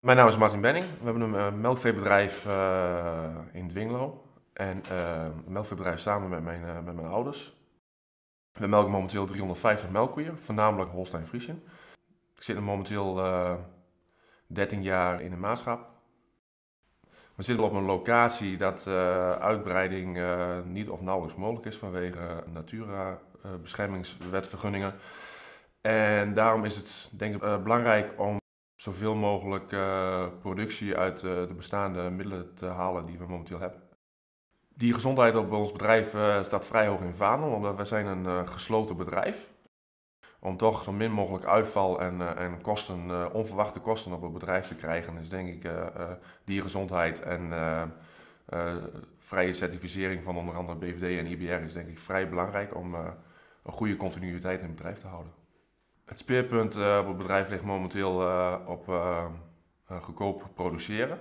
Mijn naam is Martin Benning. We hebben een eh, melkveebedrijf eh, in Dwinglo. En eh, een melkveebedrijf samen met mijn, met mijn ouders. We melken momenteel 350 melkkoeien, voornamelijk Holstein Friesen. Ik zit er momenteel 13 jaar in de maatschap. We zitten op een locatie dat uitbreiding niet of nauwelijks mogelijk is vanwege Natura-beschermingswetvergunningen. En daarom is het denk ik belangrijk om zoveel mogelijk eh, productie uit eh, de bestaande middelen te halen die we momenteel hebben. Die gezondheid op ons bedrijf eh, staat vrij hoog in vaandel, omdat wij zijn een gesloten bedrijf. Om toch zo min mogelijk uitval en, en kosten, onverwachte kosten op het bedrijf te krijgen, is denk ik diergezondheid en vrije certificering van onder andere BVD en IBR is denk ik vrij belangrijk om een goede continuïteit in het bedrijf te houden. Het speerpunt eh, op het bedrijf ligt momenteel eh, op eh, goedkoop produceren.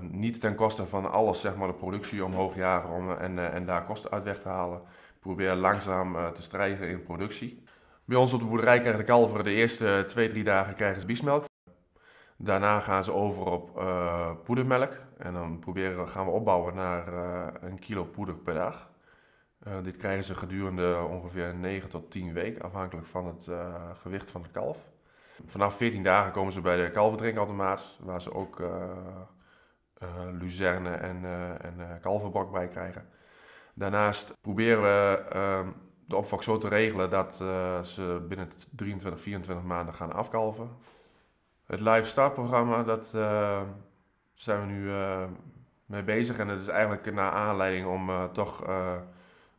niet ten koste van alles, zeg maar, de productie omhoog jagen om, en, en daar kosten uit weg te halen. probeer langzaam te strijgen in productie. Bij ons op de boerderij krijgen de kalveren de eerste twee, drie dagen krijgen ze biesmelk. Daarna gaan ze over op poedermelk. En dan proberen, gaan we opbouwen naar een kilo poeder per dag. Eh, dit krijgen ze gedurende ongeveer 9 tot 10 weken, afhankelijk van het eh, gewicht van de kalf. Vanaf 14 dagen komen ze bij de kalverdrinkautomaat, waar ze ook eh, luzerne en, en bij krijgen. Daarnaast proberen we ehm, de opvang zo te regelen dat ze binnen 23, 24 maanden gaan afkalven. Het Live Start programma, dat ehm, zijn we nu mee bezig. En dat is eigenlijk naar aanleiding om toch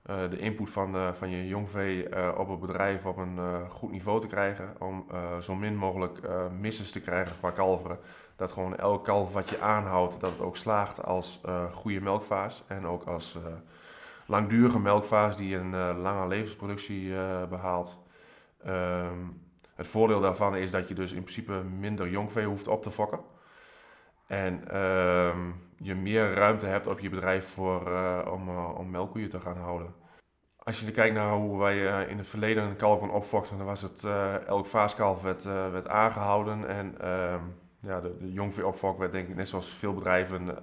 eh, de input van, eh, van je jongvee uh, op het bedrijf op een eh, goed niveau te krijgen. Om zo min mogelijk misses te krijgen qua kalveren. Dat gewoon elk kalf wat je aanhoudt, dat het ook slaagt als goede melkvaas. En ook als langdurige melkvaas die een lange levensproductie behaalt. Ehm, het voordeel daarvan is dat je dus in principe minder jongvee hoeft op te fokken. En ehm, je meer ruimte hebt op je bedrijf voor, eh, om, uh, om melkkoeien te gaan houden. Als je kijkt naar hoe wij eh, in het verleden een kalf van opfokten, dan was het elk vaaskalf werd, werd aangehouden. En ehm, ja, de, de werd denk ik net zoals veel bedrijven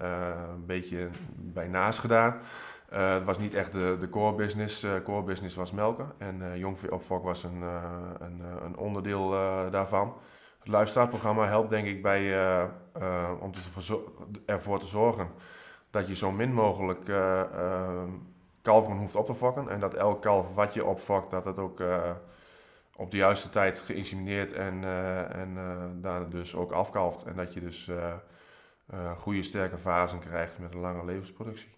een beetje bij naast gedaan. het was niet echt de, de core business. core business was melken en jongveeopfok was een, een, een onderdeel daarvan. Het luisteraarprogramma helpt denk ik bij, eh, eh, om ervoor te zorgen dat je zo min mogelijk uh, eh, kalveren hoeft op te fokken. En dat elk kalf wat je opfokt, dat het ook op de juiste tijd geïnsemineerd en, en dus ook afkalft. En dat je dus goede sterke fasen krijgt met een lange levensproductie.